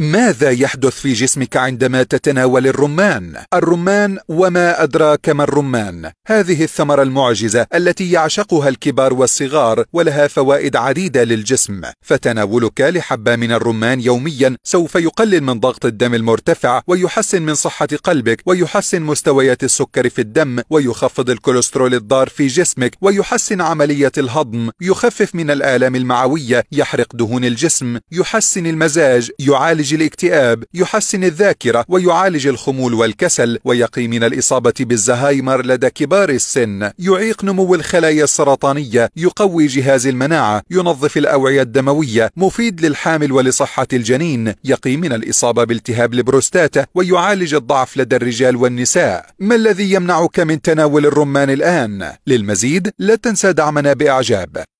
ماذا يحدث في جسمك عندما تتناول الرمان؟ الرمان وما أدراك ما الرمان؟ هذه الثمرة المعجزة التي يعشقها الكبار والصغار ولها فوائد عديدة للجسم، فتناولك لحبة من الرمان يوميا سوف يقلل من ضغط الدم المرتفع ويحسن من صحة قلبك ويحسن مستويات السكر في الدم ويخفض الكوليسترول الضار في جسمك ويحسن عملية الهضم، يخفف من الآلام المعوية، يحرق دهون الجسم، يحسن المزاج، يعالج يعالج الاكتئاب يحسن الذاكرة ويعالج الخمول والكسل ويقي من الإصابة بالزهايمر لدى كبار السن يعيق نمو الخلايا السرطانية يقوي جهاز المناعة ينظف الأوعية الدموية مفيد للحامل ولصحة الجنين يقي من الإصابة بالتهاب البروستاتا ويعالج الضعف لدى الرجال والنساء ما الذي يمنعك من تناول الرمان الآن؟ للمزيد لا تنسى دعمنا بإعجاب